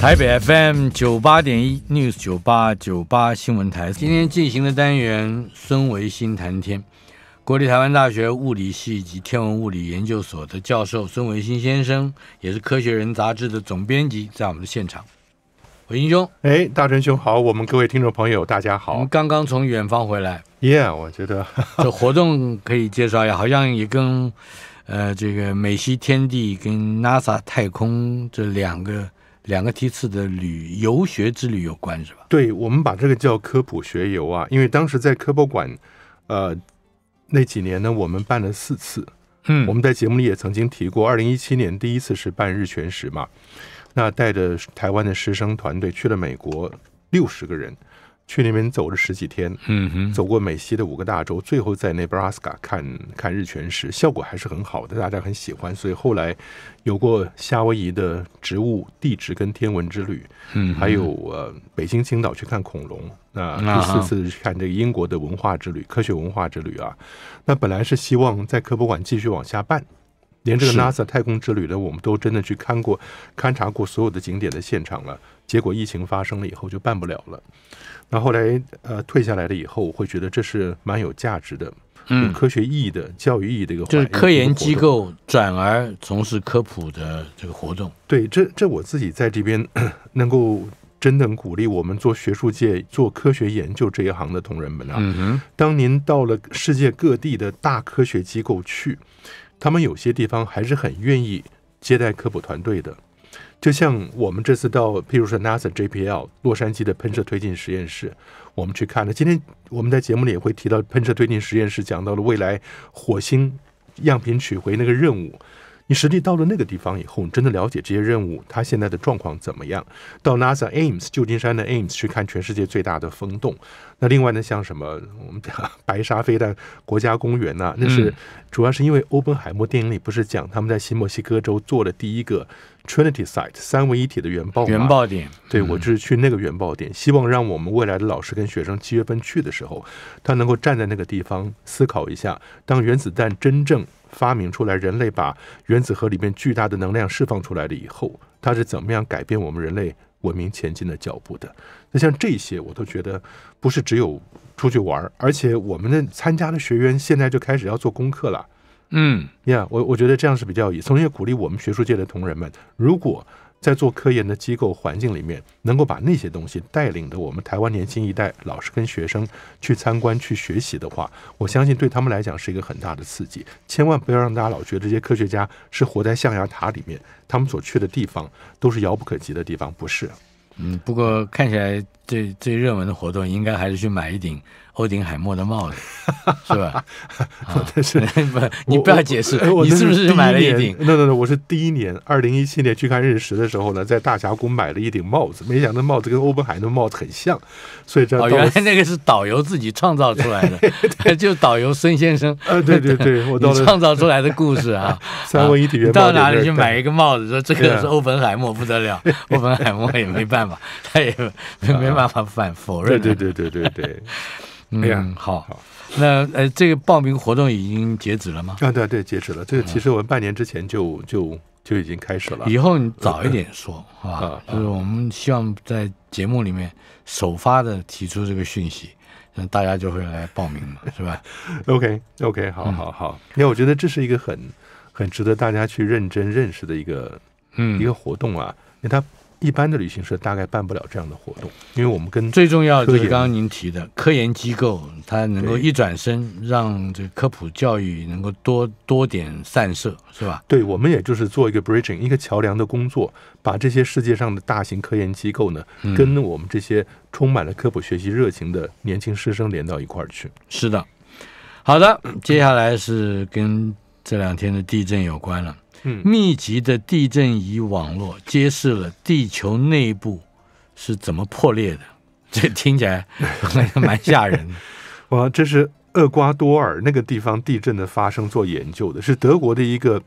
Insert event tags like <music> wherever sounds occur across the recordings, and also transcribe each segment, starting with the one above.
台北 FM 九八点一 News 九八九八新闻台，今天进行的单元孙维新谈天，国立台湾大学物理系及天文物理研究所的教授孙维新先生，也是《科学人》杂志的总编辑，在我们的现场。维英兄，哎，大成兄，好，我们各位听众朋友，大家好。我们刚刚从远方回来。Yeah，我觉得 <laughs> 这活动可以介绍一下，好像也跟呃这个美西天地跟 NASA 太空这两个。两个批次的旅游学之旅有关是吧？对，我们把这个叫科普学游啊，因为当时在科博馆，呃，那几年呢，我们办了四次。嗯，我们在节目里也曾经提过，二零一七年第一次是办日全食嘛，那带着台湾的师生团队去了美国，六十个人。去那边走了十几天，嗯哼，走过美西的五个大洲，最后在内布拉斯卡看看日全食，效果还是很好的，大家很喜欢。所以后来有过夏威夷的植物、地质跟天文之旅，嗯，还有呃北京、青岛去看恐龙，那第四次看这个英国的文化之旅、科学文化之旅啊。那本来是希望在科博馆继续往下办，连这个 NASA 太空之旅呢，我们都真的去看过、勘察过所有的景点的现场了。结果疫情发生了以后就办不了了。那后来呃退下来了以后，我会觉得这是蛮有价值的，有科学意义的、教育意义的一个，就是科研机构转而从事科普的这个活动。对，这这我自己在这边 <coughs> 能够真正鼓励我们做学术界、做科学研究这一行的同仁们啊！当您到了世界各地的大科学机构去，他们有些地方还是很愿意接待科普团队的。就像我们这次到，譬如说 NASA JPL 洛杉矶的喷射推进实验室，我们去看了。今天我们在节目里也会提到喷射推进实验室，讲到了未来火星样品取回那个任务。你实际到了那个地方以后，你真的了解这些任务它现在的状况怎么样？到 NASA Ames 旧金山的 Ames 去看全世界最大的风洞。那另外呢，像什么我们讲白沙飞弹国家公园呐，那是主要是因为欧本海默电影里不是讲他们在新墨西哥州做了第一个 Trinity Site 三位一体的原爆原爆点？对，我就是去那个原爆点，希望让我们未来的老师跟学生七月份去的时候，他能够站在那个地方思考一下，当原子弹真正发明出来，人类把原子核里面巨大的能量释放出来了以后，它是怎么样改变我们人类？文明前进的脚步的，那像这些我都觉得不是只有出去玩，而且我们的参加的学员现在就开始要做功课了。嗯，呀，我我觉得这样是比较以同时也鼓励我们学术界的同仁们，如果。在做科研的机构环境里面，能够把那些东西带领的我们台湾年轻一代老师跟学生去参观去学习的话，我相信对他们来讲是一个很大的刺激。千万不要让大家老觉得这些科学家是活在象牙塔里面，他们所去的地方都是遥不可及的地方，不是？嗯，不过看起来最最热门的活动应该还是去买一顶。欧文海默的帽子是吧？但 <laughs> 是 <laughs> 不，你不要解释。你是不是买了一顶 n o n o 我是第一年，二零一七年去看日食的时候呢，在大峡谷买了一顶帽子，没想到帽子跟欧本海那帽子很像，所以这哦，原来那个是导游自己创造出来的，<laughs> 就导游孙先生呃，对对对，我创造出来的故事啊，三位一体到哪里去买一个帽子？说这个是欧本海默不得了，欧本海默也没办法，他也没办法反否认。对对对对对对。哎呀，好，那呃，这个报名活动已经截止了吗？啊，对对，截止了。这个其实我们半年之前就就就已经开始了。以后你早一点说，啊，吧？就是我们希望在节目里面首发的提出这个讯息，那大家就会来报名了，是吧？OK <laughs> OK，好好好，因为我觉得这是一个很很值得大家去认真认识的一个嗯一个活动啊，因为它。一般的旅行社大概办不了这样的活动，因为我们跟最重要就是刚刚您提的科研机构，它能够一转身让这科普教育能够多多点散射，是吧？对，我们也就是做一个 bridging 一个桥梁的工作，把这些世界上的大型科研机构呢，跟我们这些充满了科普学习热情的年轻师生连到一块儿去。是的，好的，接下来是跟这两天的地震有关了。密集的地震仪网络揭示了地球内部是怎么破裂的，<laughs> 这听起来还蛮吓人的。<laughs> 哇，这是厄瓜多尔那个地方地震的发生做研究的，是德国的一个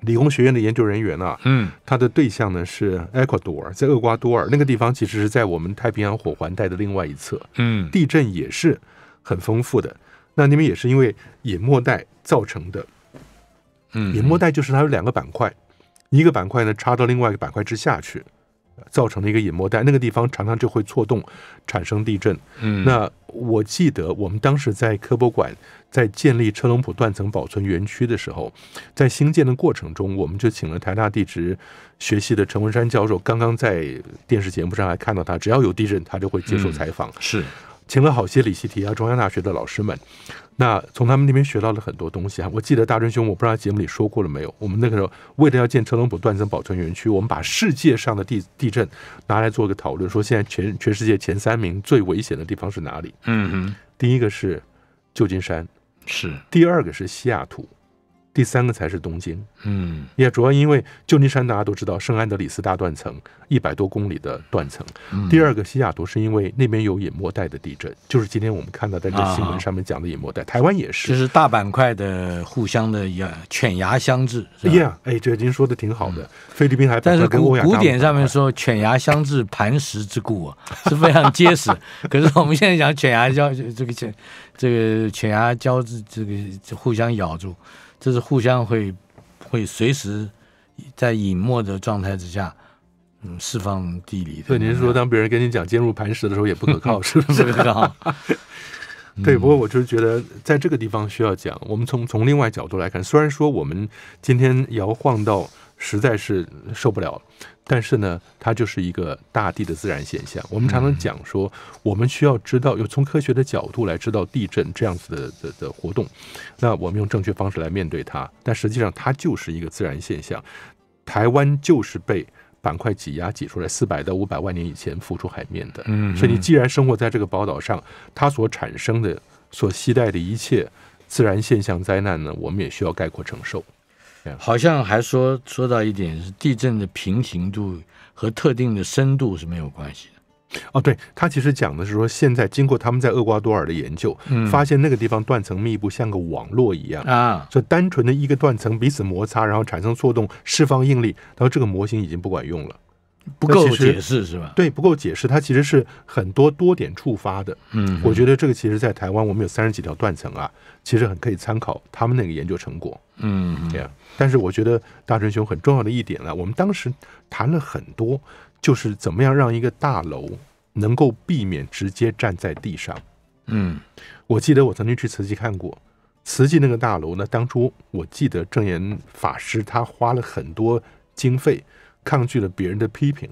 理工学院的研究人员啊。嗯，他的对象呢是厄瓜多尔，在厄瓜多尔那个地方，其实是在我们太平洋火环带的另外一侧。嗯，地震也是很丰富的。那你们也是因为隐没带造成的。嗯，隐没带就是它有两个板块，一个板块呢插到另外一个板块之下去，造成了一个隐没带，那个地方常常就会错动，产生地震。嗯，那我记得我们当时在科博馆在建立车龙普断层保存园区的时候，在兴建的过程中，我们就请了台大地质学系的陈文山教授，刚刚在电视节目上还看到他，只要有地震他就会接受采访。是。请了好些里希提啊，中央大学的老师们，那从他们那边学到了很多东西啊。我记得大春兄，我不知道节目里说过了没有。我们那个时候为了要建特朗普断层保存园区，我们把世界上的地地震拿来做个讨论，说现在全全世界前三名最危险的地方是哪里？嗯哼，第一个是旧金山，是，第二个是西雅图。第三个才是东京，嗯，也主要因为旧金山大家都知道圣安德里斯大断层，一百多公里的断层。第二个西雅图是因为那边有隐没带的地震，就是今天我们看到在这新闻上面讲的隐没带。台湾也是，就是大板块的互相的呀，犬牙相斥。对呀，哎，这您说的挺好的。菲律宾还但是古古典上面说犬牙相制，磐石之固啊，是非常结实。<laughs> 可是我们现在讲犬牙交这个犬这个犬牙交织这个互相咬住。这是互相会，会随时在隐没的状态之下，嗯，释放地理。对，您是说当别人跟你讲坚如磐石的时候也不可靠，<laughs> 是不是？<laughs> 对，不过我就是觉得在这个地方需要讲。我们从从另外角度来看，虽然说我们今天摇晃到。实在是受不了，但是呢，它就是一个大地的自然现象。我们常常讲说，我们需要知道，要从科学的角度来知道地震这样子的的的活动。那我们用正确方式来面对它。但实际上，它就是一个自然现象。台湾就是被板块挤压挤出来，四百到五百万年以前浮出海面的。嗯。所以你既然生活在这个宝岛上，它所产生的、所携带的一切自然现象、灾难呢，我们也需要概括承受。好像还说说到一点是地震的平行度和特定的深度是没有关系的哦，对他其实讲的是说现在经过他们在厄瓜多尔的研究，发现那个地方断层密布像个网络一样啊，就单纯的一个断层彼此摩擦，然后产生错动释放应力，他说这个模型已经不管用了。不够解释是吧？对，不够解释。它其实是很多多点触发的。嗯，我觉得这个其实，在台湾我们有三十几条断层啊，其实很可以参考他们那个研究成果。嗯，对。但是我觉得大成兄很重要的一点呢，我们当时谈了很多，就是怎么样让一个大楼能够避免直接站在地上。嗯，我记得我曾经去慈济看过，慈济那个大楼呢，当初我记得证严法师他花了很多经费。抗拒了别人的批评，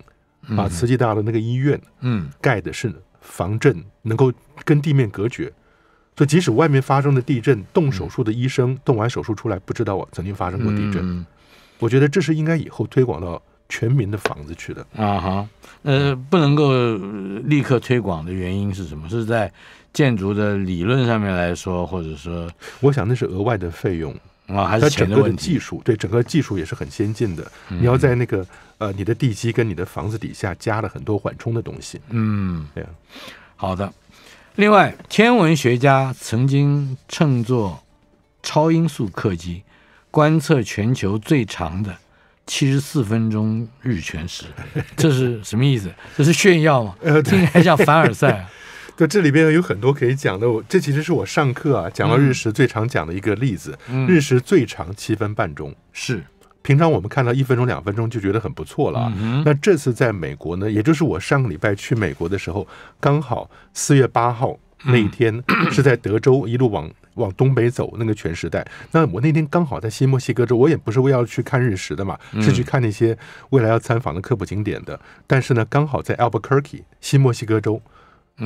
把慈济大楼那个医院，嗯，盖的是防震，能够跟地面隔绝，所以即使外面发生的地震，动手术的医生动完手术出来，不知道我曾经发生过地震，我觉得这是应该以后推广到全民的房子去的啊哈，呃，不能够立刻推广的原因是什么？是在建筑的理论上面来说，或者说，我想那是额外的费用。啊，还是整个的技术，对整个技术也是很先进的。你要在那个呃，你的地基跟你的房子底下加了很多缓冲的东西。嗯，对。好的，另外，天文学家曾经乘坐超音速客机观测全球最长的七十四分钟日全食，<laughs> 这是什么意思？这是炫耀吗？听起来像凡尔赛。就这里边有很多可以讲的，我这其实是我上课啊讲到日食最常讲的一个例子。嗯，日食最长七分半钟，是平常我们看到一分钟两分钟就觉得很不错了。嗯，那这次在美国呢，也就是我上个礼拜去美国的时候，刚好四月八号那一天是在德州一路往往东北走那个全时代。那我那天刚好在新墨西哥州，我也不是为要去看日食的嘛，是去看那些未来要参访的科普景点的。但是呢，刚好在 Albuquerque 新墨西哥州。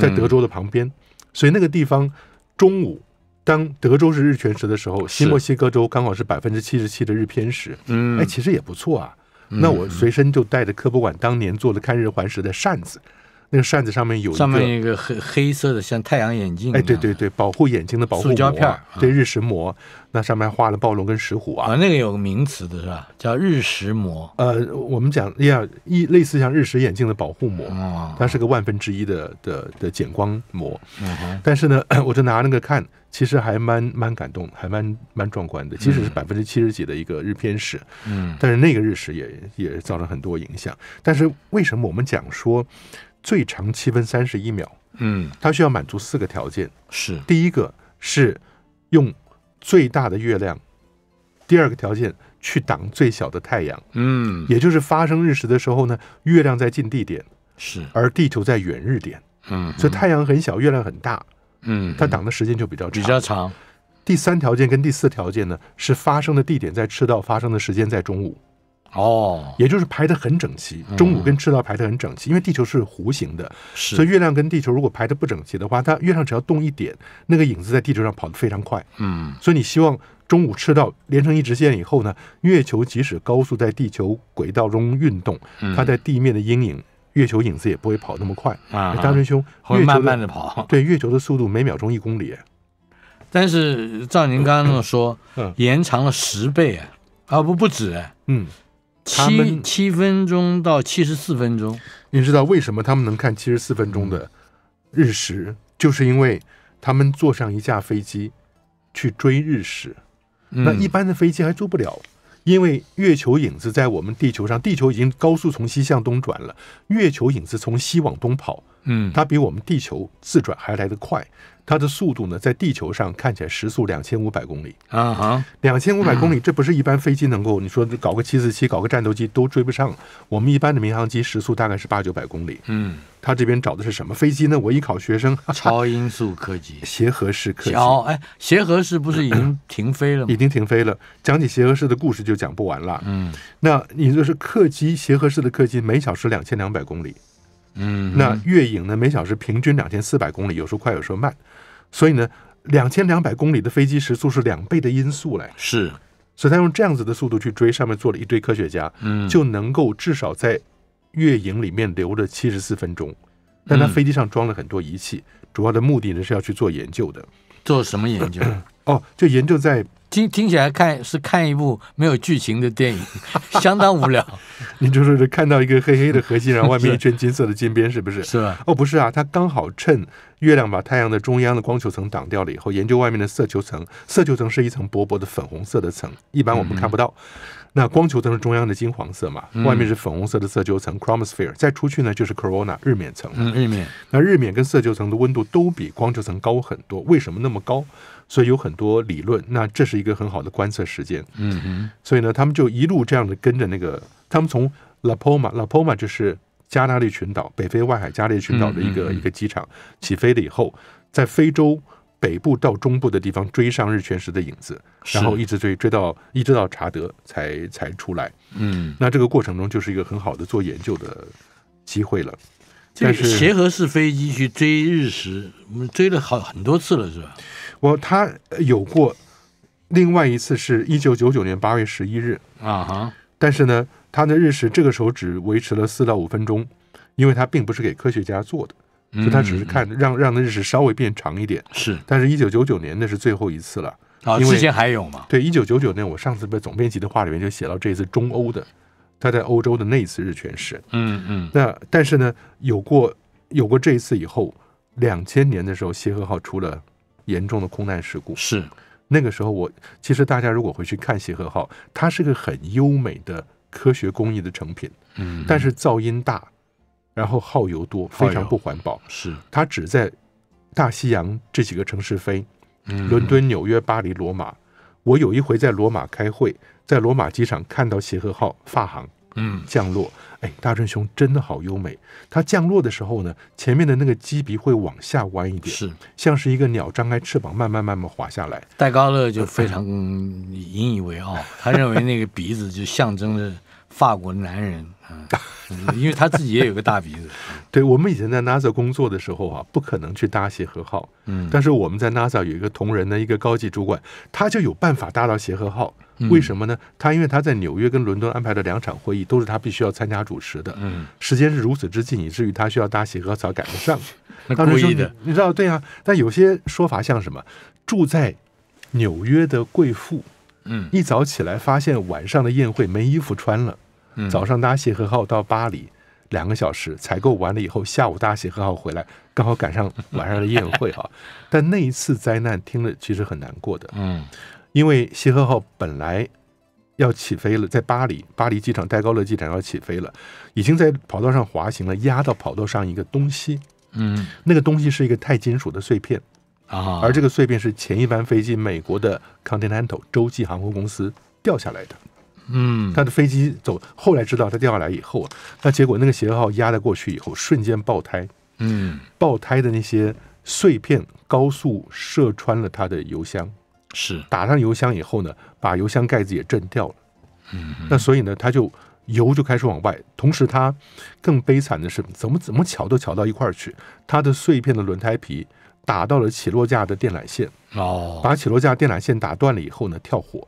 在德州的旁边，所以那个地方中午当德州是日全食的时候，新墨西哥州刚好是百分之七十七的日偏食，哎，其实也不错啊。那我随身就带着科博馆当年做的看日环食的扇子。那个扇子上面有一个上面一个黑黑色的像太阳眼镜哎对对对保护眼睛的保护胶片对日食膜那上面画了暴龙跟石虎啊啊那个有个名词的是吧叫日食膜呃我们讲呀一类似像日食眼镜的保护膜哦它是个万分之一的的的减光膜嗯但是呢 <clears throat> 我就拿那个看其实还蛮蛮感动还蛮蛮壮观的即使是百分之七十几的一个日偏食嗯但是那个日食也也造成很多影响但是为什么我们讲说最长七分三十一秒，嗯，它需要满足四个条件，是第一个是用最大的月亮，第二个条件去挡最小的太阳，嗯，也就是发生日食的时候呢，月亮在近地点，是而地球在远日点，嗯，所以太阳很小，月亮很大，嗯，它挡的时间就比较比较长。第三条件跟第四条件呢，是发生的地点在赤道，发生的时间在中午。哦，也就是排的很整齐，中午跟赤道排的很整齐，因为地球是弧形的，所以月亮跟地球如果排的不整齐的话，它月亮只要动一点，那个影子在地球上跑得非常快。嗯，所以你希望中午赤道连成一直线以后呢，月球即使高速在地球轨道中运动，它在地面的阴影，月球影子也不会跑那么快。啊，大春兄，会慢慢的跑。对，月球的速度每秒钟一公里，但是照您刚刚那么说，延长了十倍啊，啊不不止，嗯。七七分钟到七十四分钟，你知道为什么他们能看七十四分钟的日食？就是因为他们坐上一架飞机去追日食，那一般的飞机还坐不了，因为月球影子在我们地球上，地球已经高速从西向东转了，月球影子从西往东跑。嗯，它比我们地球自转还来得快，它的速度呢，在地球上看起来时速两千五百公里啊，两千五百公里，这不是一般飞机能够，你说搞个七四七，搞个战斗机都追不上。我们一般的民航机时速大概是八九百公里，嗯，他这边找的是什么飞机呢？我一考学生，超音速客机，协和式客机，哎，协和式不是已经停飞了吗？已经停飞了。讲起协和式的故事就讲不完了，嗯，那你就是客机，协和式的客机每小时两千两百公里。嗯，那月影呢？每小时平均两千四百公里，有时候快，有时候慢，所以呢，两千两百公里的飞机时速是两倍的音速嘞。是，所以他用这样子的速度去追，上面坐了一堆科学家，嗯，就能够至少在月影里面留了七十四分钟。但他飞机上装了很多仪器，主要的目的呢是要去做研究的。做什么研究？哦，就研究在。听听起来看是看一部没有剧情的电影，<laughs> 相当无聊。你就是看到一个黑黑的核心，然后外面一圈金色的金边，是不是？<laughs> 是吧？哦，不是啊，它刚好趁月亮把太阳的中央的光球层挡掉了以后，研究外面的色球层。色球层是一层薄薄的粉红色的层，一般我们看不到。那光球层是中央的金黄色嘛，外面是粉红色的色球层 （chromosphere），再出去呢就是 corona 日冕层。嗯，日冕。那日冕跟色球层的温度都比光球层高很多，为什么那么高？所以有很多理论。那这是一个很好的观测时间。嗯所以呢，他们就一路这样的跟着那个，他们从 La Palma，La Palma 就是加纳利群岛、北非外海加利群岛的一个一个机场起飞了以后，在非洲。北部到中部的地方追上日全食的影子，然后一直追追到一直到查德才才出来。嗯，那这个过程中就是一个很好的做研究的机会了。这是协和式飞机去追日食，追了好很多次了，是吧？我他有过另外一次是一九九九年八月十一日啊哈，但是呢，他的日食这个时候只维持了四到五分钟，因为他并不是给科学家做的。就他只是看让让那日食稍微变长一点，是。但是1999年那是最后一次了啊，之前还有嘛？对，1999年我上次在总编辑的话里面就写到这次中欧的，他在欧洲的那一次日全食。嗯嗯。那但是呢，有过有过这一次以后，两千年的时候协和号出了严重的空难事故。是。那个时候我其实大家如果回去看协和号，它是个很优美的科学工艺的成品。嗯。但是噪音大。然后耗油多，非常不环保。是，它只在大西洋这几个城市飞，伦敦、纽约、巴黎、罗马。我有一回在罗马开会，在罗马机场看到协和号法航，嗯，降落。哎，大正兄真的好优美。它降落的时候呢，前面的那个机鼻会往下弯一点，是，像是一个鸟张开翅膀，慢慢慢慢滑下来。戴高乐就非常引以为傲，他认为那个鼻子就象征着法国男人。嗯、<laughs> 因为他自己也有个大鼻子。<laughs> 对，我们以前在 NASA 工作的时候啊，不可能去搭协和号。嗯，但是我们在 NASA 有一个同仁的一个高级主管，他就有办法搭到协和号。为什么呢？他因为他在纽约跟伦敦安排了两场会议，都是他必须要参加主持的。嗯，时间是如此之近，以至于他需要搭协和号赶得上去。那故意的，你知道？对啊？但有些说法像什么，住在纽约的贵妇，嗯，一早起来发现晚上的宴会没衣服穿了。早上搭协和号到巴黎，两个小时采购完了以后，下午搭协和号回来，<laughs> 刚好赶上晚上的宴会哈。<laughs> 但那一次灾难听了其实很难过的，嗯，因为协和号本来要起飞了，在巴黎巴黎机场戴高乐机场要起飞了，已经在跑道上滑行了，压到跑道上一个东西，嗯，那个东西是一个钛金属的碎片，啊，而这个碎片是前一班飞机美国的 Continental 洲际航空公司掉下来的。嗯，他的飞机走，后来知道他掉下来以后，那结果那个斜号压了过去以后，瞬间爆胎。嗯，爆胎的那些碎片高速射穿了他的油箱，是打上油箱以后呢，把油箱盖子也震掉了。嗯，那所以呢，他就油就开始往外，同时他更悲惨的是，怎么怎么巧都巧到一块儿去，他的碎片的轮胎皮打到了起落架的电缆线，哦，把起落架电缆线打断了以后呢，跳火。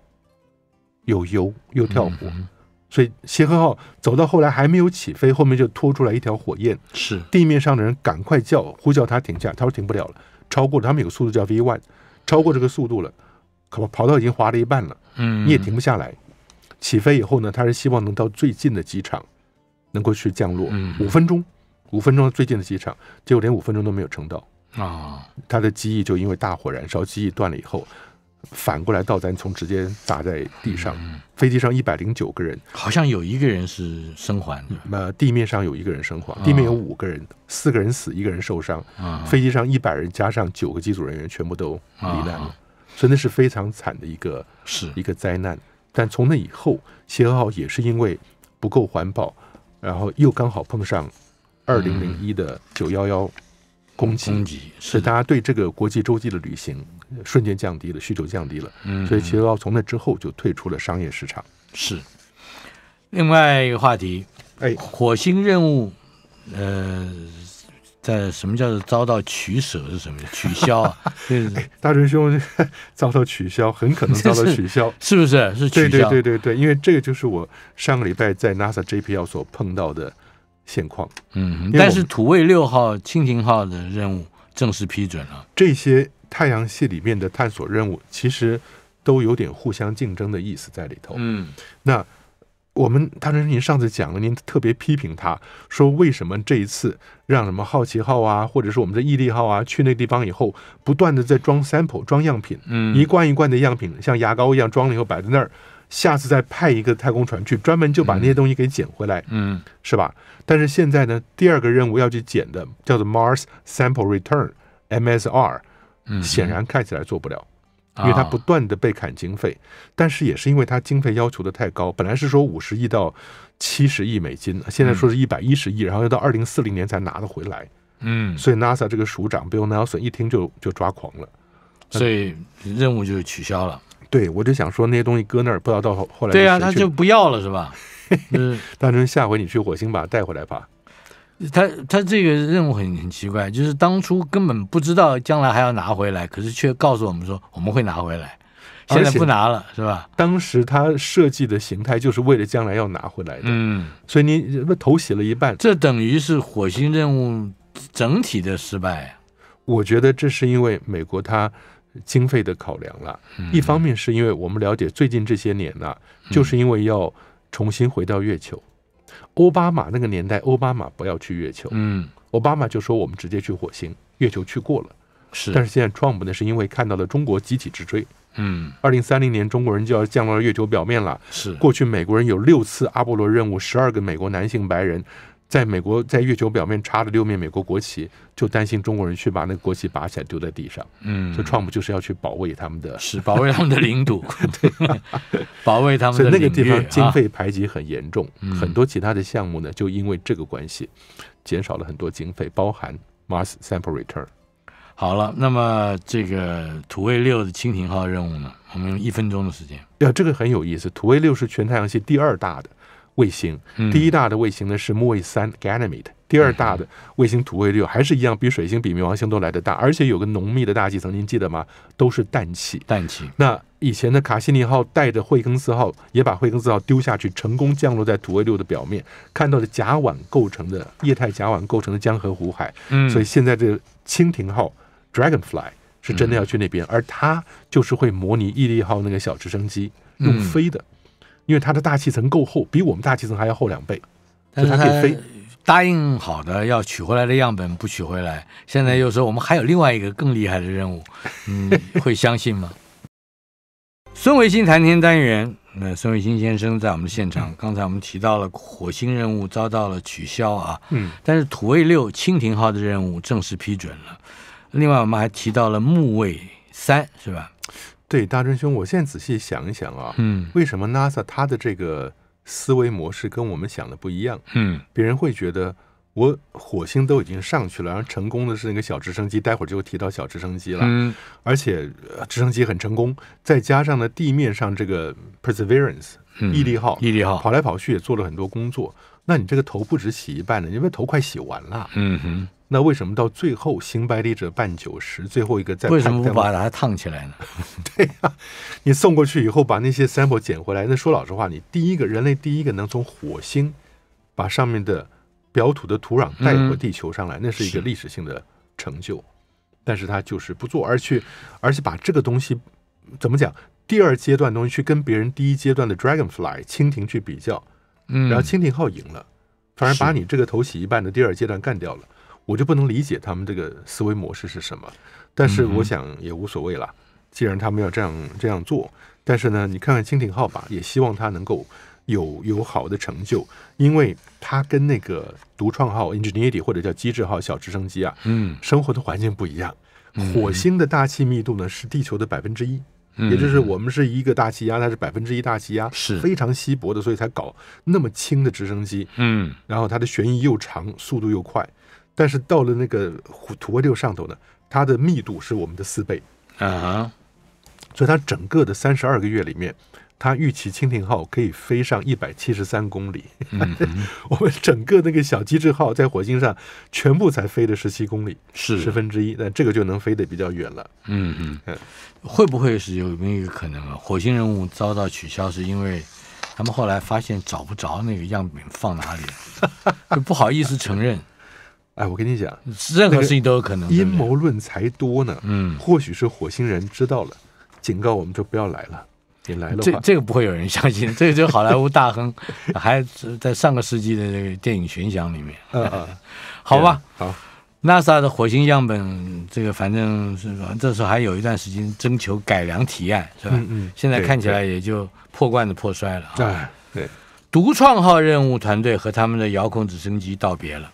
又油又跳火，所以协和号走到后来还没有起飞，后面就拖出来一条火焰。是地面上的人赶快叫呼叫他停下，他说停不了了，超过他们有个速度叫 V one，超过这个速度了，可跑道已经滑了一半了，嗯，你也停不下来。起飞以后呢，他是希望能到最近的机场能够去降落，五分钟，五分钟最近的机场，结果连五分钟都没有撑到啊，他的机翼就因为大火燃烧，机翼断了以后。反过来，导弹从直接砸在地上。飞机上一百零九个人，好像有一个人是生还。那地面上有一个人生还，地面有五个人，四个人死，一个人受伤。飞机上一百人加上九个机组人员，全部都罹难了。所以那是非常惨的一个是一个灾难。但从那以后，协和号也是因为不够环保，然后又刚好碰上二零零一的九幺幺攻击，攻击是大家对这个国际洲际的旅行。瞬间降低了需求，降低了，所以实要从那之后就退出了商业市场。是另外一个话题，哎，火星任务，呃，在什么叫做遭到取舍是什么？取消？啊？<laughs> 大成兄 <laughs> 遭到取消，很可能遭到取消，是不是？是取消？对对对对对，因为这个就是我上个礼拜在 NASA JPL 所碰到的现况。嗯，但是土卫六号、蜻蜓号的任务正式批准了这些。太阳系里面的探索任务其实都有点互相竞争的意思在里头。嗯，那我们，他说您上次讲了，您特别批评他说，为什么这一次让什么好奇号啊，或者是我们的毅力号啊，去那地方以后，不断的在装 sample 装样品，嗯，一罐一罐的样品像牙膏一样装了以后摆在那儿，下次再派一个太空船去，专门就把那些东西给捡回来，嗯，是吧？但是现在呢，第二个任务要去捡的叫做 Mars Sample Return MSR。显然看起来做不了，因为它不断的被砍经费，但是也是因为它经费要求的太高，本来是说五十亿到七十亿美金，现在说是一百一十亿，然后要到二零四零年才拿得回来。嗯，所以 NASA 这个署长 Bill Nelson 一听就就抓狂了，所以任务就取消了。对，我就想说那些东西搁那儿，不知道到后来对啊，他就不要了是吧？<laughs> 大春，下回你去火星把它带回来吧。他他这个任务很很奇怪，就是当初根本不知道将来还要拿回来，可是却告诉我们说我们会拿回来，现在不拿了是吧？当时他设计的形态就是为了将来要拿回来的，嗯，所以你头写了一半，这等于是火星任务整体的失败我觉得这是因为美国它经费的考量了，一方面是因为我们了解最近这些年呢，就是因为要重新回到月球。奥巴马那个年代，奥巴马不要去月球，嗯，奥巴马就说我们直接去火星，月球去过了，是。但是现在 Trump 呢，是因为看到了中国集体直追，嗯，二零三零年中国人就要降落到月球表面了，是。过去美国人有六次阿波罗任务，十二个美国男性白人。在美国，在月球表面插了六面美国国旗，就担心中国人去把那国旗拔起来丢在地上。嗯，所以创普就是要去保卫他们的，<laughs> 保卫他们的领土，对，保卫他们的。所以那个地方经费排挤很严重，很多其他的项目呢就因为这个关系减少了很多。经费，包含 Mars Sample Return。好了，那么这个土卫六的蜻蜓号任务呢，我们用一分钟的时间。哎，这个很有意思。土卫六是全太阳系第二大的。卫星第一大的卫星呢是木卫三 Ganymede，第二大的卫星土卫六还是一样比水星、比冥王星都来的大，而且有个浓密的大气层，您记得吗？都是氮气。氮气。那以前的卡西尼号带着惠更斯号也把惠更斯号丢下去，成功降落在土卫六的表面，看到了甲烷构成的液态甲烷构成的江河湖海。嗯，所以现在这蜻蜓号 Dragonfly 是真的要去那边，而它就是会模拟毅力号那个小直升机用飞的。因为它的大气层够厚，比我们大气层还要厚两倍，所以它可以飞。答应好的要取回来的样本不取回来，现在又说我们还有另外一个更厉害的任务，嗯，会相信吗？<laughs> 孙维新谈天单元，那孙维新先生在我们的现场，刚才我们提到了火星任务遭到了取消啊，嗯，但是土卫六蜻蜓号的任务正式批准了，另外我们还提到了木卫三是吧？对，大真兄，我现在仔细想一想啊，嗯，为什么 NASA 他的这个思维模式跟我们想的不一样？嗯，别人会觉得我火星都已经上去了，然后成功的是那个小直升机，待会儿就提到小直升机了，嗯，而且直升机很成功，再加上呢地面上这个 Perseverance 毅力号，毅力号跑来跑去也做了很多工作，那你这个头不止洗一半呢，因为头快洗完了，嗯哼。那为什么到最后行百里者半九十，最后一个再为什么不把它烫起来呢？<laughs> 对呀，你送过去以后把那些 sample 捡回来，那说老实话，你第一个人类第一个能从火星把上面的表土的土壤带回地球上来，那是一个历史性的成就。但是他就是不做，而去而且把这个东西怎么讲，第二阶段东西去跟别人第一阶段的 Dragonfly 蜻蜓去比较，然后蜻蜓号赢了，反而把你这个头洗一半的第二阶段干掉了。我就不能理解他们这个思维模式是什么，但是我想也无所谓了，既然他们要这样这样做，但是呢，你看看蜻蜓号吧，也希望它能够有有好的成就，因为它跟那个独创号 （Ingenuity） 或者叫机智号小直升机啊，嗯，生活的环境不一样，火星的大气密度呢是地球的百分之一，也就是我们是一个大气压，它是百分之一大气压，是非常稀薄的，所以才搞那么轻的直升机，嗯，然后它的旋翼又长，速度又快。但是到了那个土卫六上头呢，它的密度是我们的四倍，啊，所以它整个的三十二个月里面，它预期蜻蜓号可以飞上一百七十三公里，<laughs> 我们整个那个小机智号在火星上全部才飞了十七公里，是十分之一，那这个就能飞得比较远了。嗯嗯，会不会是有没有可能啊？火星任务遭到取消，是因为他们后来发现找不着那个样品放哪里，就不好意思承认。哎，我跟你讲，任何事情都有可能，阴谋论才多呢。嗯，或许是火星人知道了，警告我们就不要来了，你来了，这这个不会有人相信，这个就好莱坞大亨还在上个世纪的那个电影悬想里面。嗯嗯，<laughs> 好吧，好，NASA 的火星样本，这个反正是，这时候还有一段时间征求改良提案，是吧？嗯嗯，现在看起来也就破罐子破摔了。对对，独创号任务团队和他们的遥控直升机道别了。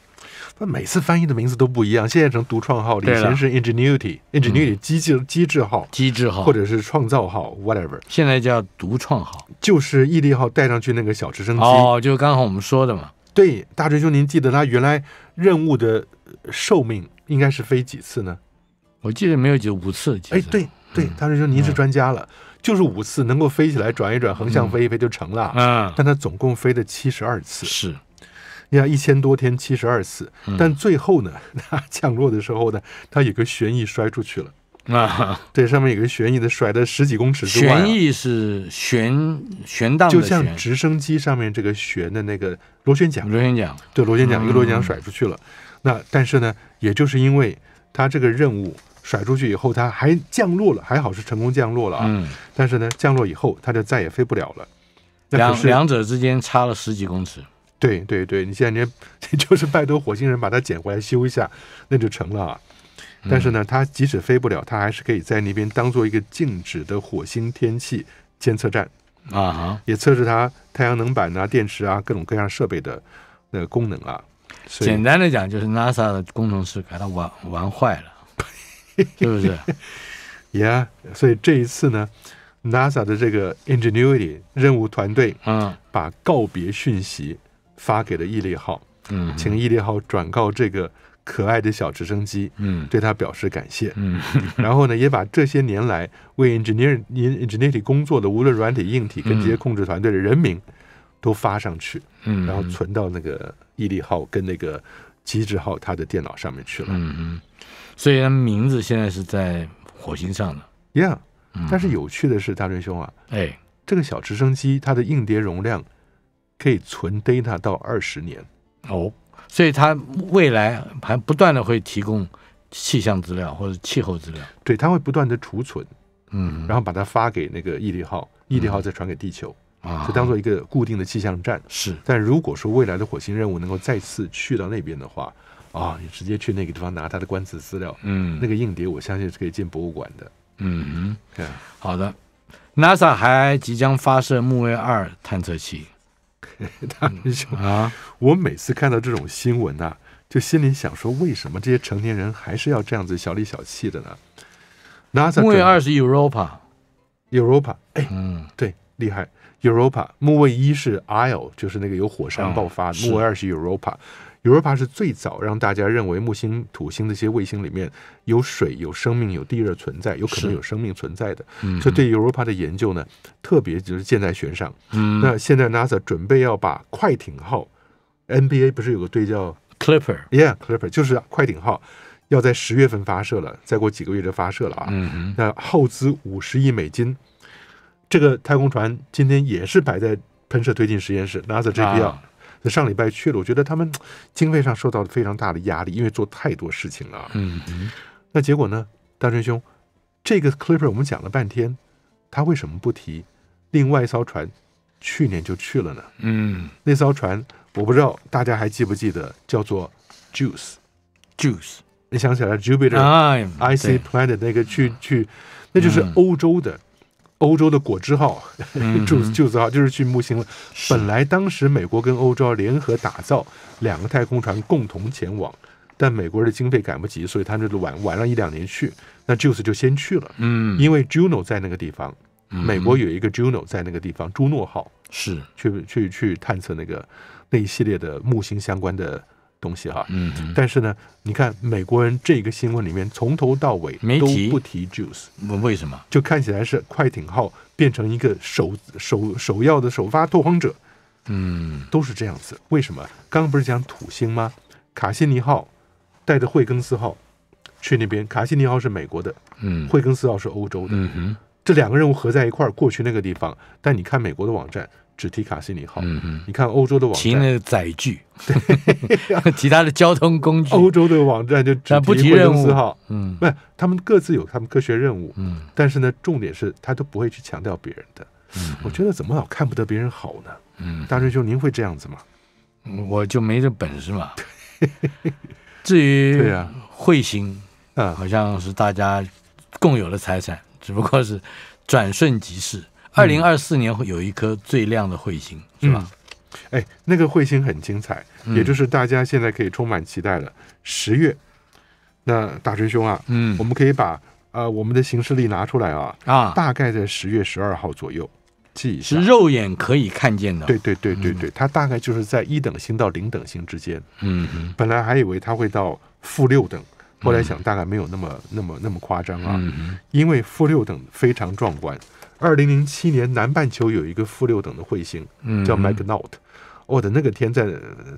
他每次翻译的名字都不一样，现在成独创号，以前是 ingenuity ingenuity 机制机制号，机制号，或者是创造号 whatever，现在叫独创号，就是毅力号带上去那个小直升机哦，就刚刚我们说的嘛。对，大锤兄，您记得他原来任务的寿命应该是飞几次呢？我记得没有几五次，哎，对对，大锤兄，您是专家了，就是五次能够飞起来转一转，横向飞一飞就成了，嗯，但他总共飞了七十二次，是。你一千多天七十二次，但最后呢，它 <laughs> 降落的时候呢，它有个旋翼摔出去了啊！对，上面有个旋翼的，甩的十几公尺之外。旋翼是旋旋荡的旋，就像直升机上面这个旋的那个螺旋桨。螺旋桨，对，螺旋桨一个螺旋桨甩出去了。那但是呢，也就是因为它这个任务甩出去以后，它还降落了，还好是成功降落了啊。但是呢，降落以后它就再也飞不了了。两两者之间差了十几公尺。对对对，你现在你 <laughs> 就是拜托火星人把它捡回来修一下，那就成了。啊。但是呢，它即使飞不了，它还是可以在那边当做一个静止的火星天气监测站啊，也测试它太阳能板啊、电池啊、各种各样设备的那功能啊。简单的讲，就是 NASA 的工程师把它玩玩坏了，是不是？<laughs> Yeah，所以这一次呢，NASA 的这个 Ingenuity 任务团队，嗯，把告别讯息。发给了毅力号，嗯，请毅力号转告这个可爱的小直升机，嗯，对他表示感谢，嗯，<laughs> 然后呢，也把这些年来为 engineer e n g i n e e r 工作的无论软体硬体跟这些控制团队的人名都发上去，嗯，然后存到那个毅力号跟那个机智号他的电脑上面去了，嗯嗯，虽然名字现在是在火星上的 y e a h 但是有趣的是，大春兄啊，哎，这个小直升机它的硬碟容量。可以存 data 到二十年哦，所以它未来还不断的会提供气象资料或者气候资料，对，它会不断的储存，嗯，然后把它发给那个毅力号，毅力号再传给地球啊，就当做一个固定的气象站是。但如果说未来的火星任务能够再次去到那边的话，啊，你直接去那个地方拿它的观测资料，嗯，那个硬碟我相信是可以进博物馆的，嗯，好的，NASA 还即将发射木卫二探测器。<laughs> 他们就啊，我每次看到这种新闻呐，就心里想说，为什么这些成年人还是要这样子小里小气的呢？NASA 木卫二是 Europa，Europa，哎，嗯，对，厉害，Europa。木卫一是 i s l e 就是那个有火山爆发，木卫二是 Europa。Europa 是最早让大家认为木星、土星这些卫星里面有水、有生命、有地热存在，有可能有生命存在的。所以对 Europa 的研究呢，特别就是箭在弦上。那现在 NASA 准备要把快艇号，NBA 不是有个队叫 Clipper？Yeah，Clipper 就是快艇号，要在十月份发射了，再过几个月就发射了啊。那耗资五十亿美金，这个太空船今天也是摆在喷射推进实验室 NASA 这要那上礼拜去了，我觉得他们经费上受到了非常大的压力，因为做太多事情了。嗯，那结果呢，大春兄，这个 Clipper 我们讲了半天，他为什么不提另外一艘船去年就去了呢？嗯，那艘船我不知道大家还记不记得，叫做 j u i c e j u i c e 你想起来 Jupiter，I see planet 那个去去，那就是欧洲的。欧洲的果汁号，Juice，Juice <laughs> 号就是去木星了。本来当时美国跟欧洲联合打造两个太空船共同前往，但美国人的经费赶不及，所以他们晚晚了一两年去。那 Juice 就先去了，嗯，因为 Juno 在那个地方，美国有一个 Juno 在那个地方，朱诺号是去去去探测那个那一系列的木星相关的。东西哈，嗯，但是呢，你看美国人这个新闻里面从头到尾都不提 juice，为什么？就看起来是快艇号变成一个首首首要的首发拓荒者，嗯，都是这样子。为什么？刚刚不是讲土星吗？卡西尼号带着惠更斯号去那边，卡西尼号是美国的，嗯，惠更斯号是欧洲的，嗯哼，这两个任务合在一块儿过去那个地方，但你看美国的网站。只提卡西尼号，你看欧洲的网站提那个载具，对，<laughs> 其他的交通工具，欧洲的网站就提任务斯号，嗯，不，他们各自有他们科学任务，嗯，但是呢，重点是他都不会去强调别人的，嗯，我觉得怎么老看不得别人好呢？嗯，大春兄，您会这样子吗？我就没这本事嘛。<laughs> 至于对呀，彗星，啊，好像是大家共有的财产，只不过是转瞬即逝。二零二四年会有一颗最亮的彗星，是吧？哎，那个彗星很精彩，也就是大家现在可以充满期待了。十月，那大锤兄啊，嗯，我们可以把呃我们的行事历拿出来啊啊，大概在十月十二号左右记一下，是肉眼可以看见的。对对对对对，它大概就是在一等星到零等星之间。嗯，本来还以为它会到负六等。后来想，大概没有那么那么那么夸张啊，因为负六等非常壮观。二零零七年南半球有一个负六等的彗星，叫 m a g n a u t 我的那个天，在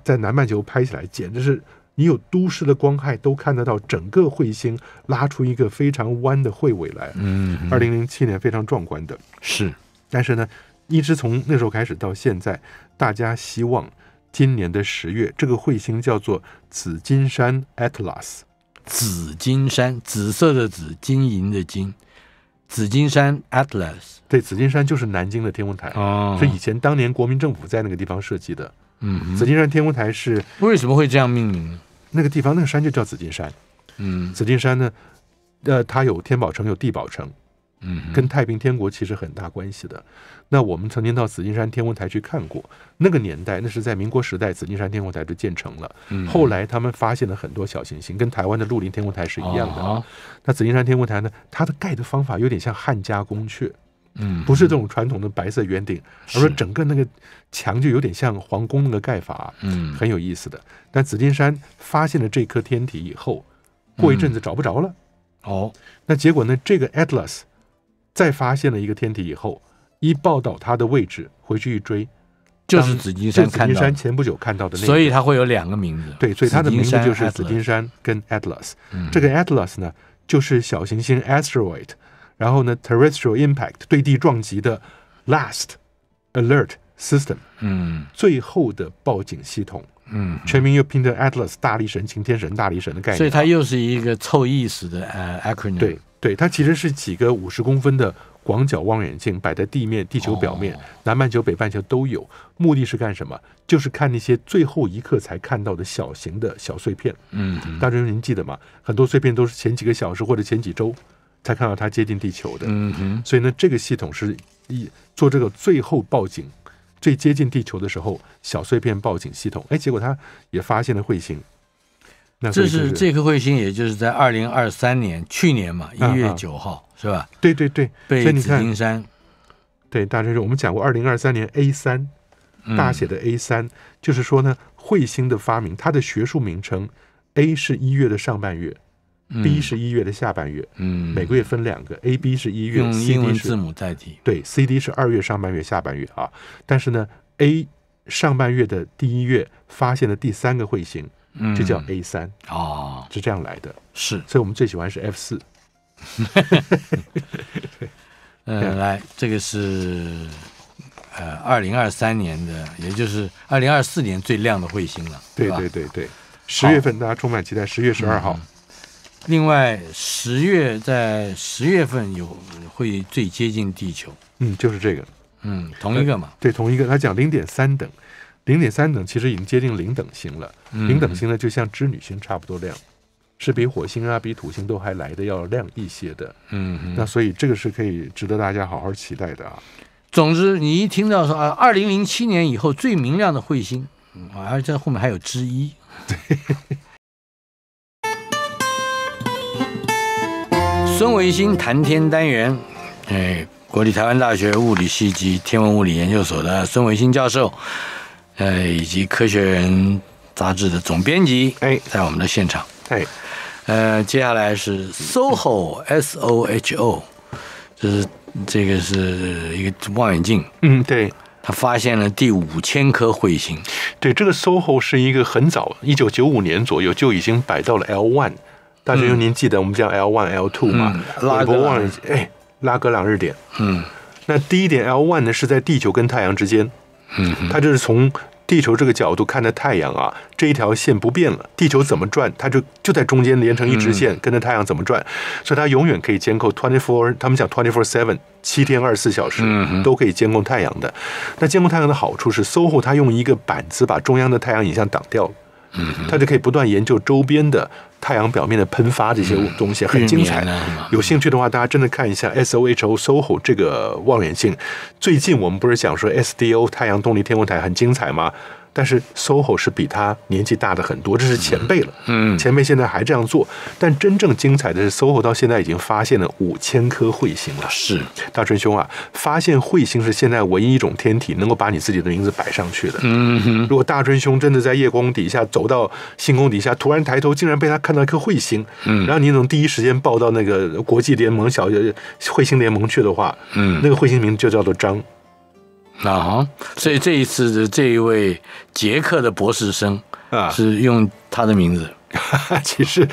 在南半球拍起来，简直是你有都市的光害都看得到整个彗星拉出一个非常弯的彗尾来。嗯，二零零七年非常壮观的，是。但是呢，一直从那时候开始到现在，大家希望今年的十月这个彗星叫做紫金山 Atlas。紫金山，紫色的紫，金银的金，紫金山 （Atlas）。对，紫金山就是南京的天文台哦、是以前当年国民政府在那个地方设计的。嗯，紫金山天文台是为什么会这样命名？那个地方那个山就叫紫金山。嗯，紫金山呢，呃，它有天宝城，有地宝城。嗯，跟太平天国其实很大关系的。那我们曾经到紫金山天文台去看过，那个年代，那是在民国时代，紫金山天文台就建成了。后来他们发现了很多小行星，跟台湾的鹿林天文台是一样的那紫金山天文台呢，它的盖的方法有点像汉家宫阙，嗯，不是这种传统的白色圆顶，而是整个那个墙就有点像皇宫的盖法，嗯，很有意思的。但紫金山发现了这颗天体以后，过一阵子找不着了，哦，那结果呢？这个 Atlas。再发现了一个天体以后，一报道它的位置，回去一追，就是紫金山紫金山前不久看到的。那个，所以它会有两个名字。对，所以它的名字就是紫金山跟 Atlas。这个 Atlas 呢，就是小行星 asteroid，然后呢，terrestrial impact 对地撞击的 last alert system，嗯，最后的报警系统。嗯。全名又拼成 Atlas 大力神、擎天神、大力神的概念。所以它又是一个凑意思的呃 acronym。对。对，它其实是几个五十公分的广角望远镜摆在地面、地球表面，南半球、北半球都有。目的是干什么？就是看那些最后一刻才看到的小型的小碎片。嗯，大众您记得吗？很多碎片都是前几个小时或者前几周才看到它接近地球的。嗯哼。所以呢，这个系统是一做这个最后报警、最接近地球的时候小碎片报警系统。哎，结果它也发现了彗星。这是这颗彗星，也就是在二零二三年去年嘛，一月九号，是吧？对对对，被紫金山。对，大家说我们讲过，二零二三年 A 三，大写的 A 三，就是说呢，彗星的发明，它的学术名称 A 是一月的上半月，B 是一月的下半月，嗯，每个月分两个，A B 是一月，用英文字母代替，对，C D 是二月上半月、下半月啊。但是呢，A 上半月的第一月发现了第三个彗星。这叫 A 三哦，是这样来的，是，所以我们最喜欢是 F 四。嗯 <laughs> <laughs> 来，这个是呃，二零二三年的，也就是二零二四年最亮的彗星了。对对对对，十月份大家充满期待，十月十二号。另外，十月在十月份有会最接近地球。嗯，就是这个。嗯，同一个嘛。对，同一个。他讲零点三等。零点三等其实已经接近零等星了。零等星呢，就像织女星差不多亮，是比火星啊、比土星都还来的要亮一些的。嗯，那所以这个是可以值得大家好好期待的啊。总之，你一听到说啊，二零零七年以后最明亮的彗星，啊，这后面还有之一。对。<laughs> 孙维新谈天单元，哎，国立台湾大学物理系及天文物理研究所的孙维新教授。呃，以及《科学人》杂志的总编辑，哎，在我们的现场，哎，呃，接下来是 SOHO，S O H O，这是这个是一个望远镜，嗯，对，他发现了第五千颗彗星，对，这个 SOHO 是一个很早，一九九五年左右就已经摆到了 L one，大家就您记得我们叫 L one，L two 嘛，拉格望远，哎，拉格朗日点，嗯，那第一点 L one 呢是在地球跟太阳之间。它就是从地球这个角度看着太阳啊，这一条线不变了，地球怎么转，它就就在中间连成一直线，跟着太阳怎么转，所以它永远可以监控 twenty four，他们讲 twenty four seven，七天二十四小时都可以监控太阳的。那监控太阳的好处是，SOHO 它用一个板子把中央的太阳影像挡掉了，它就可以不断研究周边的。太阳表面的喷发这些东西很精彩，有兴趣的话，大家真的看一下 S O H O SOHO 这个望远镜。最近我们不是想说 S D O 太阳动力天文台很精彩吗？但是 SOHO 是比他年纪大的很多，这是前辈了。嗯，前辈现在还这样做。但真正精彩的是，SOHO 到现在已经发现了五千颗彗星了。是，大春兄啊，发现彗星是现在唯一一种天体能够把你自己的名字摆上去的。嗯哼，如果大春兄真的在夜光底下走到星空底下，突然抬头，竟然被他看到一颗彗星，嗯，然后你能第一时间报到那个国际联盟小彗星联盟去的话，嗯，那个彗星名字就叫做张。啊，所以这一次的这一位捷克的博士生啊，是用他的名字。<laughs> 其实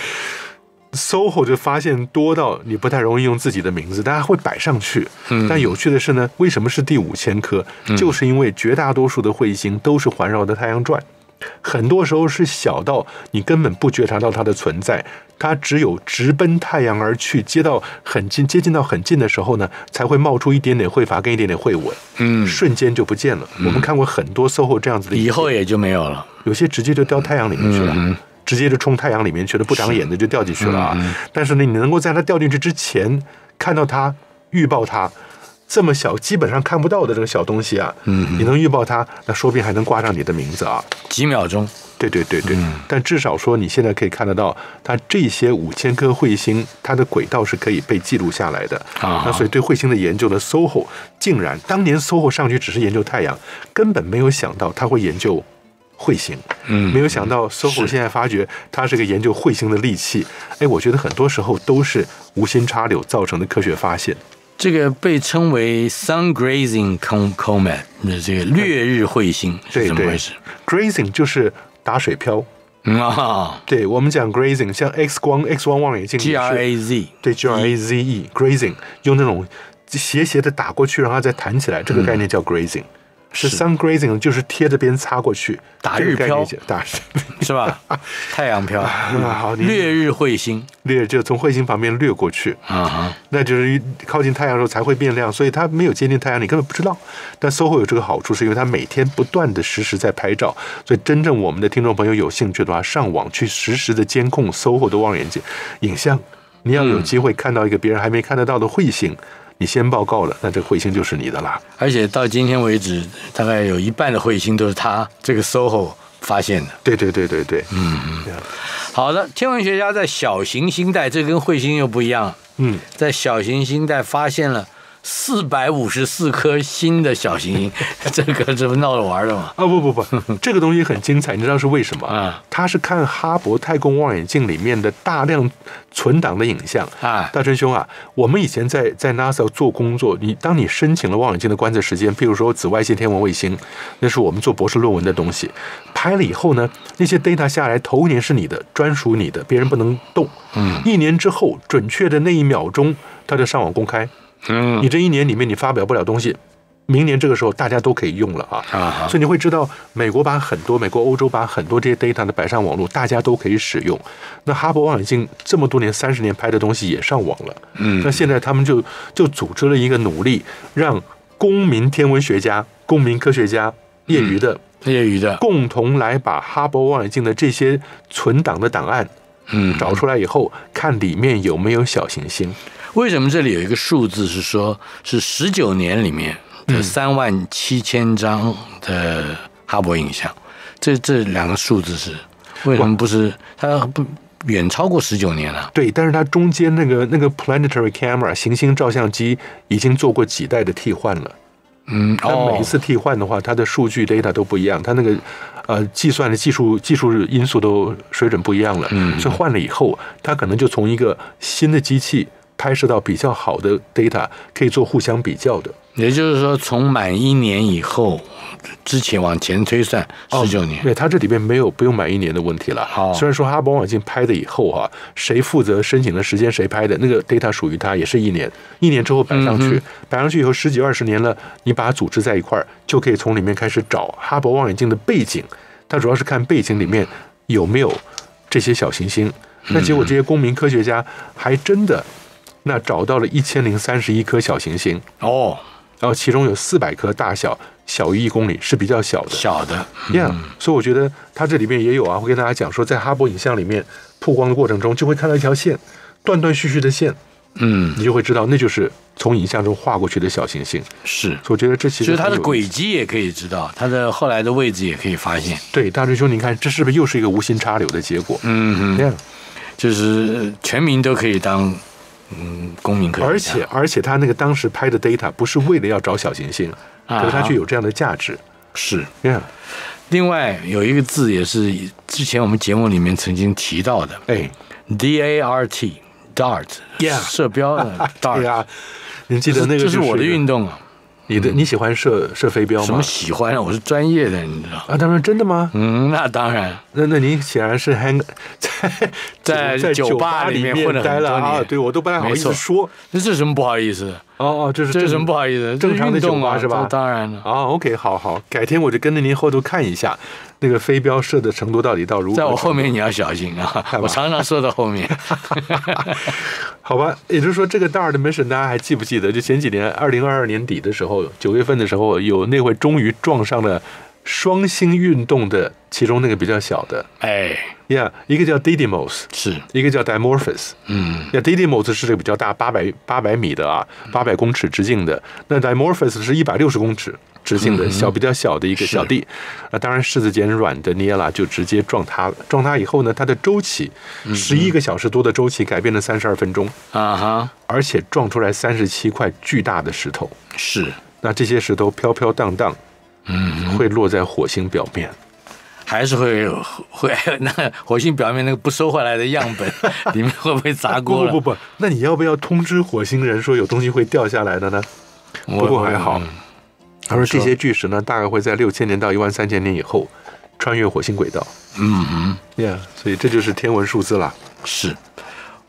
，SOHO 就发现多到你不太容易用自己的名字，大家会摆上去。但有趣的是呢，为什么是第五千颗？就是因为绝大多数的彗星都是环绕着太阳转，很多时候是小到你根本不觉察到它的存在。它只有直奔太阳而去，接到很近，接近到很近的时候呢，才会冒出一点点彗发跟一点点彗尾，嗯，瞬间就不见了。我们看过很多 SOHO 这样子的，以后也就没有了。有些直接就掉太阳里面去了，直接就冲太阳里面去了，不长眼的就掉进去了啊！但是呢，你能够在它掉进去之前看到它，预报它这么小，基本上看不到的这个小东西啊，嗯，你能预报它，那说不定还能挂上你的名字啊，几秒钟。对对对对，但至少说你现在可以看得到，它这些五千颗彗星，它的轨道是可以被记录下来的啊。那所以对彗星的研究的 SOHO，竟然当年 SOHO 上去只是研究太阳，根本没有想到它会研究彗星，嗯，没有想到 SOHO 现在发觉它是个研究彗星的利器。哎，我觉得很多时候都是无心插柳造成的科学发现。这个被称为 Sun Gazing r Comet 的这个掠日彗星是怎么回事？Grazing 就是。打水漂啊！对我们讲 grazing，像 X 光、X 光望远镜，graze 对 graze，grazing 用那种斜斜的打过去，让它再弹起来，这个概念叫 grazing。是 sun grazing，就是贴着边擦过去，打日漂，打是吧？<laughs> 太阳漂，好，掠日彗星，掠就从彗星旁边掠过去，啊那就是靠近太阳的时候才会变亮，所以它没有接近太阳，你根本不知道。但 SOHO 有这个好处，是因为它每天不断的实时在拍照，所以真正我们的听众朋友有兴趣的话，上网去实时的监控 SOHO 的望远镜影像，你要有机会看到一个别人还没看得到的彗星。你先报告了，那这彗星就是你的啦。而且到今天为止，大概有一半的彗星都是他这个 SOHO 发现的。对对对对对，嗯嗯，好的。天文学家在小行星带，这跟彗星又不一样。嗯，在小行星带发现了。四百五十四颗星的小行星，<laughs> 这个怎么闹着玩的嘛？啊，不不不，<laughs> 这个东西很精彩，你知道是为什么啊，他是看哈勃太空望远镜里面的大量存档的影像啊。大春兄啊，我们以前在在 NASA 做工作，你当你申请了望远镜的观测时间，譬如说紫外线天文卫星，那是我们做博士论文的东西，拍了以后呢，那些 data 下来头年是你的专属，你的别人不能动。嗯，一年之后，准确的那一秒钟，他就上网公开。你这一年里面你发表不了东西，明年这个时候大家都可以用了啊。啊。所以你会知道，美国把很多，美国、欧洲把很多这些 data 的摆上网络，大家都可以使用。那哈勃望远镜这么多年，三十年拍的东西也上网了。嗯。那现在他们就就组织了一个努力，让公民天文学家、公民科学家、业余的、业余的共同来把哈勃望远镜的这些存档的档案，嗯，找出来以后看里面有没有小行星。为什么这里有一个数字是说，是十九年里面的三万七千张的哈勃影像？这这两个数字是为什么不是？它不远超过十九年了。对，但是它中间那个那个 planetary camera 行星照相机已经做过几代的替换了。嗯，它每一次替换的话，它的数据 data 都不一样，它那个呃计算的技术技术因素都水准不一样了。嗯，所以换了以后，它可能就从一个新的机器。拍摄到比较好的 data 可以做互相比较的，也就是说，从满一年以后之前往前推算十九年，对，它这里面没有不用满一年的问题了。虽然说哈勃望远镜拍的以后啊，谁负责申请的时间谁拍的那个 data 属于它，也是一年，一年之后摆上去，摆上去以后十几二十年了，你把它组织在一块儿，就可以从里面开始找哈勃望远镜的背景。它主要是看背景里面有没有这些小行星，那结果这些公民科学家还真的。那找到了一千零三十一颗小行星哦，然后其中有四百颗大小小于一公里是比较小的，小的，Yeah。所以我觉得它这里面也有啊，会跟大家讲说，在哈勃影像里面曝光的过程中，就会看到一条线，断断续续的线，嗯，你就会知道那就是从影像中划过去的小行星。是，所以我觉得这其实它的轨迹也可以知道，它的后来的位置也可以发现。对，大师兄，你看这是不是又是一个无心插柳的结果？嗯哼，Yeah，就是全民都可以当。嗯，公民可以。而且而且，他那个当时拍的 data 不是为了要找小行星，可是他却有这样的价值。是，h 另外有一个字也是之前我们节目里面曾经提到的，哎，D A R T，dart，射标，<laughs> dart。你记得那个就是我的运动啊。你的你喜欢射射飞镖吗？什么喜欢啊？我是专业的，你知道。啊，他说真的吗？嗯，那当然。那那您显然是还在 <laughs> 在在酒吧里面混的很了啊。对，我都不太好意思说。那这是什么不好意思？哦哦，这是这什么不好意思？正常的酒吧是吧？当然了。啊，OK，好好，改天我就跟着您后头看一下。那个飞镖射的程度到底到如何？在我后面你要小心啊！我常常射到后面，<laughs> 好吧？也就是说，这个 a r 的 mission 大家还记不记得？就前几年二零二二年底的时候，九月份的时候有那会终于撞上了双星运动的其中那个比较小的。哎，Yeah，一个叫 Didymos，是一个叫 Dimorphos。嗯，那 Didymos 是这个比较大，八百八百米的啊，八百公尺直径的。那 Dimorphos 是一百六十公尺。直径的小比较小的一个小地，那当然柿子捡软的捏了，就直接撞塌了。撞塌以后呢，它的周期十一个小时多的周期改变了三十二分钟啊哈，而且撞出来三十七块巨大的石头。是，那这些石头飘飘荡荡，嗯，会落在火星表面，还是会会 <laughs> 那火星表面那个不收回来的样本 <laughs> 里面会不会砸锅了？不不不，那你要不要通知火星人说有东西会掉下来的呢？不过还好。他说：“这些巨石呢，大概会在六千年到一万三千年以后，穿越火星轨道。嗯，Yeah，所以这就是天文数字了。是，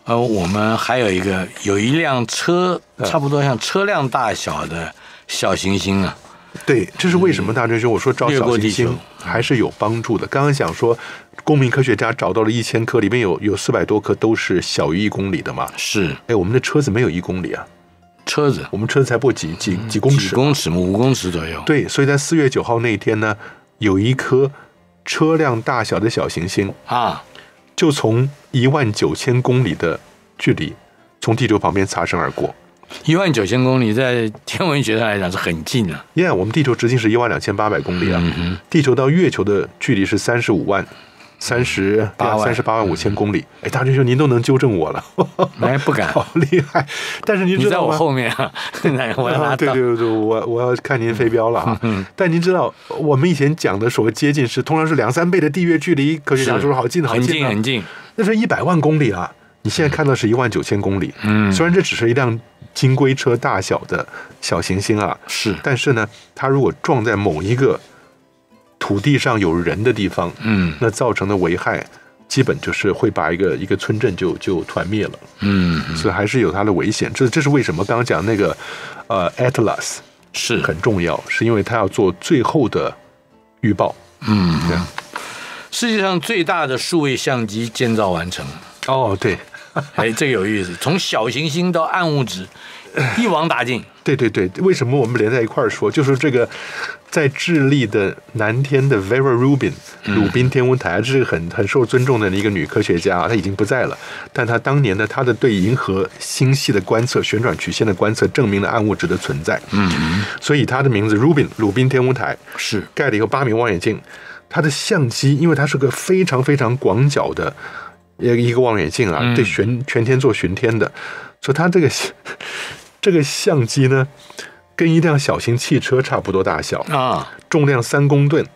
呃，我们还有一个有一辆车，差不多像车辆大小的小行星啊。对，这是为什么？大哲兄？我说找小行星还是有帮助的。刚刚想说，公民科学家找到了一千颗，里面有有四百多颗都是小于一公里的嘛？是。哎，我们的车子没有一公里啊。”车子，我们车子才不几几几公几公尺，五公尺左右。对，所以在四月九号那天呢，有一颗车辆大小的小行星啊，就从一万九千公里的距离从地球旁边擦身而过。一万九千公里，在天文学上来讲是很近了。Yeah，我们地球直径是一万两千八百公里啊，地球到月球的距离是三十五万。三十八万，三十八万五千公里。哎，大师兄，您都能纠正我了，哎，不敢，<laughs> 好厉害。但是您知道你在我后面啊，<laughs> 我对对对，我我要看您飞镖了啊。嗯。<laughs> 但您知道，我们以前讲的所谓接近是，通常是两三倍的地月距离。科学家说好近，好近，很近很近。那是一百万公里啊！你现在看到是一万九千公里。嗯。虽然这只是一辆金龟车大小的小行星啊，是。但是呢，它如果撞在某一个。土地上有人的地方，嗯，那造成的危害，基本就是会把一个一个村镇就就团灭了，嗯，所以还是有它的危险。这这是为什么？刚刚讲那个呃，Atlas 是很重要，是因为他要做最后的预报，嗯，对。世界上最大的数位相机建造完成。哦，对，哎，这个有意思，从小行星到暗物质。一网打尽。对对对，为什么我们连在一块儿说？就是这个，在智利的南天的 Vera Rubin 鲁宾天文台，这是很很受尊重的一个女科学家啊，她已经不在了，但她当年的她的对银河星系的观测、旋转曲线的观测，证明了暗物质的存在。嗯，所以她的名字 Rubin 鲁宾天文台是盖了一个八米望远镜，它的相机，因为它是个非常非常广角的，一个一个望远镜啊，对全全天做巡天的，所以它这个。这个相机呢，跟一辆小型汽车差不多大小啊，重量三公吨，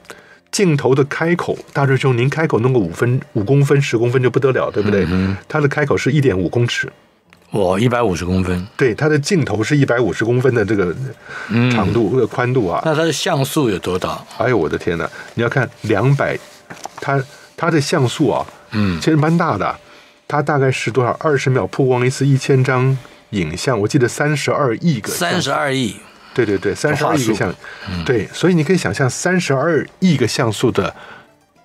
镜头的开口，大师兄，您开口弄个五分五公分、十公分就不得了，对不对？嗯。它的开口是一点五公尺，哦，一百五十公分。对，它的镜头是一百五十公分的这个长度、宽度啊。那它的像素有多大？哎呦，我的天哪！你要看两百，它它的像素啊，嗯，其实蛮大的，它大概是多少？二十秒曝光一次，一千张。影像，我记得三十二亿个。三十二亿，对对对，三十二亿个像，对，所以你可以想象，三十二亿个像素的，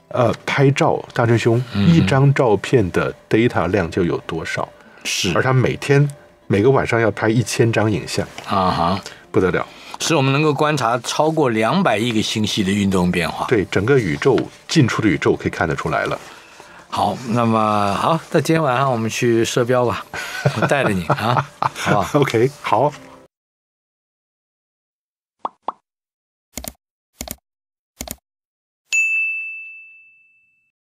呃，拍照，大成兄，一张照片的 data 量就有多少？是。而他每天每个晚上要拍一千张影像，啊哈，不得了。使我们能够观察超过两百亿个星系的运动变化。对，整个宇宙近处的宇宙可以看得出来了。好，那么好，那今天晚上我们去射标吧，我带着你啊，好吧？<laughs> OK，好。